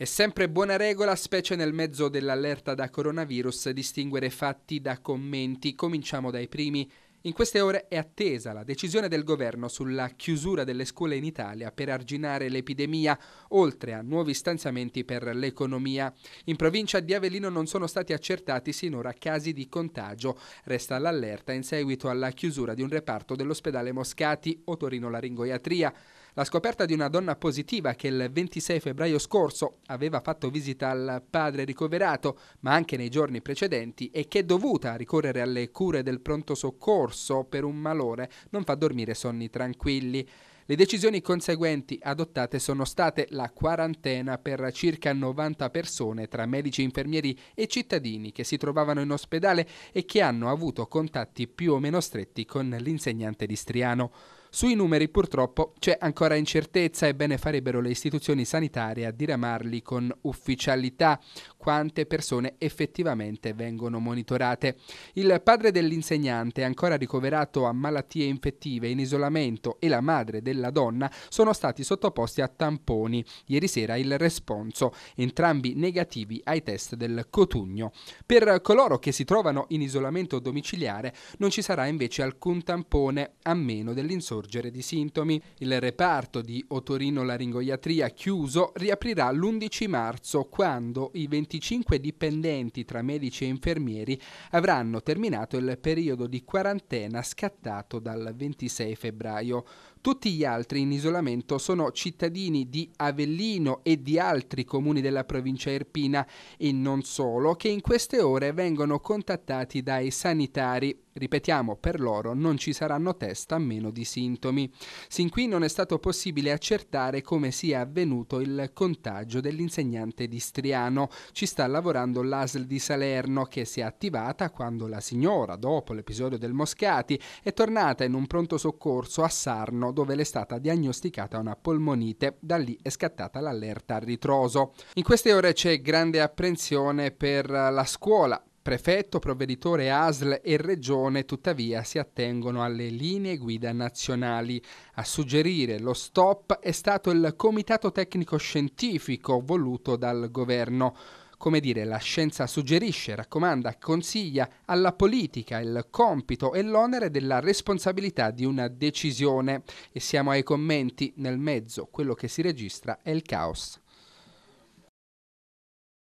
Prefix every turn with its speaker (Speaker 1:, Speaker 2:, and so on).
Speaker 1: È sempre buona regola, specie nel mezzo dell'allerta da coronavirus, distinguere fatti da commenti. Cominciamo dai primi. In queste ore è attesa la decisione del governo sulla chiusura delle scuole in Italia per arginare l'epidemia, oltre a nuovi stanziamenti per l'economia. In provincia di Avellino non sono stati accertati sinora casi di contagio. Resta l'allerta in seguito alla chiusura di un reparto dell'ospedale Moscati o Torino Laringoiatria. La scoperta di una donna positiva che il 26 febbraio scorso aveva fatto visita al padre ricoverato, ma anche nei giorni precedenti, e che è dovuta ricorrere alle cure del pronto soccorso per un malore, non fa dormire sonni tranquilli. Le decisioni conseguenti adottate sono state la quarantena per circa 90 persone tra medici, infermieri e cittadini che si trovavano in ospedale e che hanno avuto contatti più o meno stretti con l'insegnante di Striano. Sui numeri purtroppo c'è ancora incertezza e bene farebbero le istituzioni sanitarie a diramarli con ufficialità quante persone effettivamente vengono monitorate. Il padre dell'insegnante, ancora ricoverato a malattie infettive in isolamento, e la madre della donna sono stati sottoposti a tamponi. Ieri sera il responso, entrambi negativi ai test del Cotugno. Per coloro che si trovano in isolamento domiciliare non ci sarà invece alcun tampone a meno dell'insorno risorgere di sintomi. Il reparto di otorinolaringoiatria chiuso riaprirà l'11 marzo quando i 25 dipendenti tra medici e infermieri avranno terminato il periodo di quarantena scattato dal 26 febbraio. Tutti gli altri in isolamento sono cittadini di Avellino e di altri comuni della provincia irpina e non solo, che in queste ore vengono contattati dai sanitari. Ripetiamo, per loro non ci saranno test a meno di sintomi sintomi. Sin qui non è stato possibile accertare come sia avvenuto il contagio dell'insegnante di Striano. Ci sta lavorando l'ASL di Salerno che si è attivata quando la signora, dopo l'episodio del Moscati, è tornata in un pronto soccorso a Sarno dove le è stata diagnosticata una polmonite. Da lì è scattata l'allerta a ritroso. In queste ore c'è grande apprensione per la scuola Prefetto, provveditore ASL e Regione tuttavia si attengono alle linee guida nazionali. A suggerire lo stop è stato il Comitato Tecnico Scientifico voluto dal Governo. Come dire, la scienza suggerisce, raccomanda, consiglia alla politica il compito e l'onere della responsabilità di una decisione. E siamo ai commenti, nel mezzo quello che si registra è il caos.